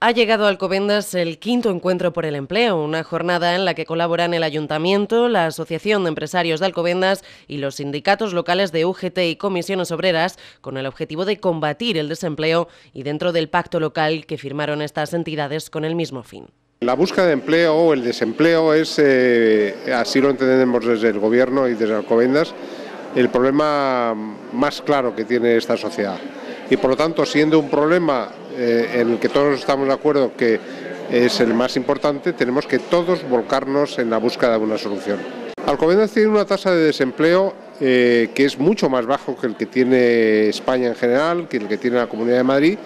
Ha llegado a Alcobendas el quinto encuentro por el empleo, una jornada en la que colaboran el Ayuntamiento, la Asociación de Empresarios de Alcobendas y los sindicatos locales de UGT y comisiones obreras, con el objetivo de combatir el desempleo y dentro del pacto local que firmaron estas entidades con el mismo fin. La búsqueda de empleo o el desempleo es, eh, así lo entendemos desde el Gobierno y desde Alcobendas, el problema más claro que tiene esta sociedad. Y por lo tanto, siendo un problema eh, en el que todos estamos de acuerdo que es el más importante, tenemos que todos volcarnos en la búsqueda de una solución. Alcobendas tiene una tasa de desempleo eh, que es mucho más bajo que el que tiene España en general, que el que tiene la Comunidad de Madrid,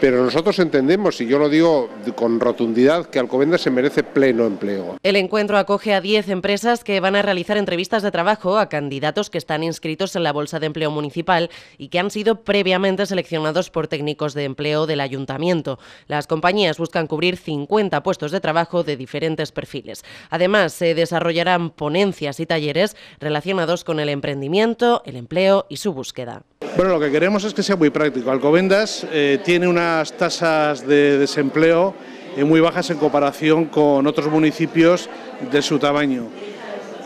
pero nosotros entendemos, y yo lo digo con rotundidad, que Alcobendas se merece pleno empleo. El encuentro acoge a 10 empresas que van a realizar entrevistas de trabajo a candidatos que están inscritos en la Bolsa de Empleo Municipal y que han sido previamente seleccionados por técnicos de empleo del ayuntamiento. Las compañías buscan cubrir 50 puestos de trabajo de diferentes perfiles. Además, se desarrollarán ponencias y talleres relacionados con el emprendimiento, el empleo y su búsqueda. Bueno, lo que queremos es que sea muy práctico. Alcobendas eh, tiene unas tasas de desempleo eh, muy bajas en comparación con otros municipios de su tamaño.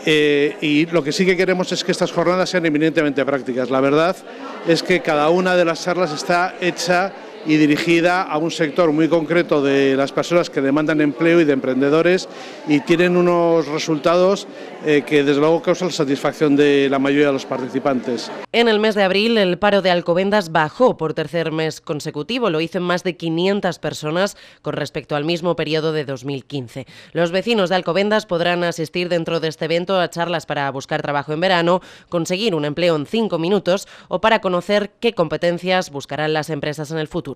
Eh, y lo que sí que queremos es que estas jornadas sean eminentemente prácticas. La verdad es que cada una de las charlas está hecha y dirigida a un sector muy concreto de las personas que demandan empleo y de emprendedores y tienen unos resultados eh, que desde luego causan la satisfacción de la mayoría de los participantes. En el mes de abril el paro de Alcobendas bajó por tercer mes consecutivo, lo hizo en más de 500 personas con respecto al mismo periodo de 2015. Los vecinos de Alcobendas podrán asistir dentro de este evento a charlas para buscar trabajo en verano, conseguir un empleo en cinco minutos o para conocer qué competencias buscarán las empresas en el futuro.